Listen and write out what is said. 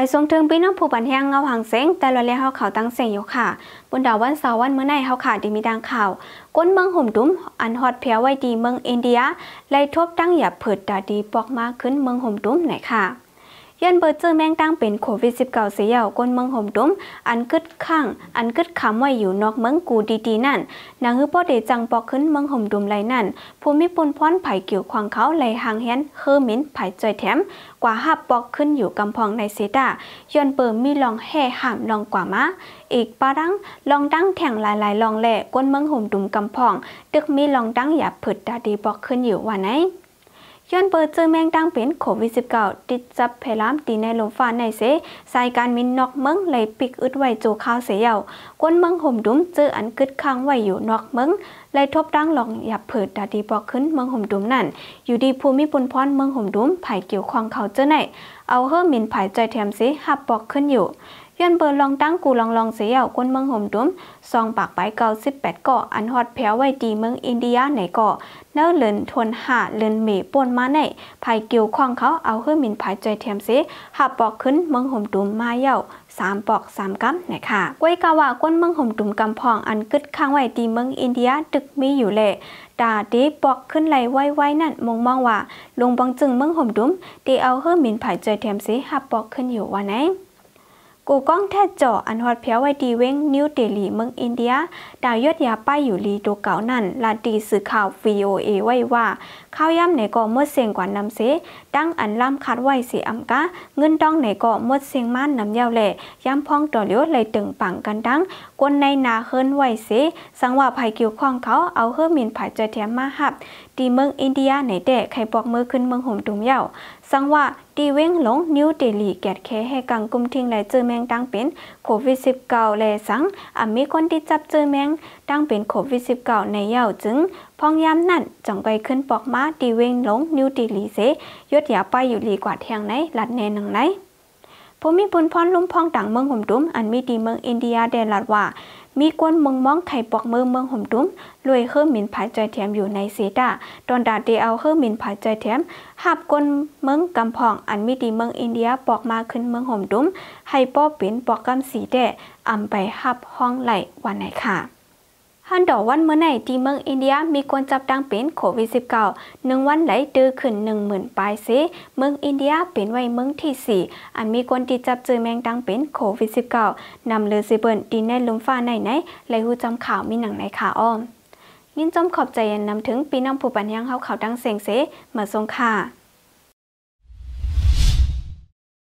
ไม่ทรงถึงพี่น้องผู้บันแห้งเงาหางเสงแต่ละเลี้ยเขาข่าวตั้งเสียงอยู่ค่ะบนดาววันเสาร์วันเมื่อไนเขาขาดดีมีดังข่าว ก้นเมืองห่มดุ้มอันฮอดเพียวไว้ดีเมืองอินเดียไล่ทบตั้งหยับเผิดดาดีปอกมากขึ้นเมืองห่มดุ้มไหนค่ะยันเบิดเจ้อแมงตั้งเป็นโควิด -19 เสียาวก้นเมืองห่มดุม อันกึดข้างอันกึดคำไว้อยู่นอกเมืองกูดีๆ นั่นนางฮือพ่อเดจังปอกขึ้นเมืองห่มดุมไรนั่นภูมิปุนพ้อนไผ่เกี่ยวควางเขาไหลหางแฮนเคอร์มินไผ่จอยแถมกว่าหับปอกขึ้นอยู่กำพองในเซดายันเปิมมีลองแห่ห่ามลองกว่ามาอีกปารังลองดั้งแถงหลายๆลองแหล่ก้นเมืองห่มดุมกำพองตึกมีลองดั้งอย่าผึดดาดีปอกขึ้นอยู่ว่าไหนย้อนเปิดเจอแมงดังเป็นโควิด -19 ติดจับเพล้ามตีในลมฟ้าในเสใส่การมินนอกเมืองเลยปิกอึดไว้โจข้าวเสียยวกวนเมืองห่มดุมเจออันกึดค้างไว้อยู่นอกเมืองเลยทบดังหลองหยับเผิดดาดีบอกขึ้นเมืองห่มดุมนั่น อยู่ดีภูมิปุนพรเมืองห่มดุมไผ่เกี่ยวควงเขาเจอไหน เอาเฮิ่มมินไผ่ใจแถมเสหับบอกขึ้นอยู่เย้อนเปิ์ลองตั้งกูลองลองเสียก้นเมืองห่มดุมซองปากไปเก่าสิบแปดเกาะอันฮอดแผวไว้ดีเมืองอินเดียไหนเกาะเนื้อเลินทนหาเลินเมป่นมาไหนภายเกี่ยวข้อง เขาเอาเฮือมินภายใจเทียมเสหับปอกขึ้นเมืองห่มดุมมาเย้าสามปอกสามกัมนะคะกวยกาว่าก้นเมืองห่มดุมกำพองอันกึดข้างไว้ดีเมืองอินเดียตึกมีอยู่เหละตาเดปอกขึ้นไหลไว้ๆนั่นมองมองว่าลงบังจึงเมืองห่มดุมเดเอาเฮือมินภายใจเทียมเสหับปอกขึ้นอยู่ว่นไหนกูก้องแท้จ่ออันฮอดเพียวไว้ดีเว้งนิวเดลีเมืองอินเดียดาวยอดยาป้ายอยู่ลีตัวเก่านั่นลาดีสื่อข่าว VOA ไว้ว่าข้าวย่ำไหนก็มดเสียงกว่านำเสตั้งอันล่ำคัดไว้สีอํากะเงินต้องไหนก็มดเสียงม่านนำยาวแหล่ย่ำพ้องต่อเลียวเลยตึงปังกันดังกวนในนาเฮินไว้เสสังว่าภัยเกี่ยวข้องเขาเอาเฮอมินผายใจแถมมาหับตีเมืองอินเดียไหนเด็กใครบอกมือขึ้นเมืองห่มดุมยาวสังว่าตีเว้งหลงนิวเดลีแกดแคให้กังกุมทิ้งและเจอแมงตั้งเป็นโควิด -19 และสังอามีคนที่จับเจอแมงตั้งเป็นโควิด -19 ในเย่าจึง พองยามนั่นจ่งไปขึ้นปอกมาตีเว้งหลงนิวเดลีเซยดยาไปอยู่ลีกว่าเทียงไหนหลัดแนนังไหนผมมีปุนพรลุ่มพองต่างเมืองห่มดุมอันมีดีเมืองอินเดียเดลัดว่ามีกวนมองมองไข่ปอกมือเมืองห่มตุ้มรวยเฮิร์มินผายใจแถมอยู่ในเสดาตอนดาเดียวเฮิร์มินผายใจแถมหับกวนเมืองกำพองอันมีดีเมืองอินเดียปอกมาขึ้นเมืองห่มตุ้ม ให้ป้อเป็นปอกกำสีแด่อำไปหับห้องไหลวันไหนค่ะฮันดอวันเมื่อไหร่ที่เมืองอินเดียมีคนจับดังเป็นโควิด -19 หนึ่งวันไหลตือขึ้นหนึ่งหมื่นปลายเีเมืองอินเดียเป็นไว้เมืองที่สี่อันมีคนที่จับเจอแมงดังเป็นโควิด -19 นำเลือดซิเบิลดินแนลุมฟ้าไหนไหนไหลหูจำข่าวมีหนังไหนขาอ้อมยินจมขอบใจยันนำถึงปีน้องผู้ปัญญังเขาข่าวดังเสียงเสมาทรงค่ะ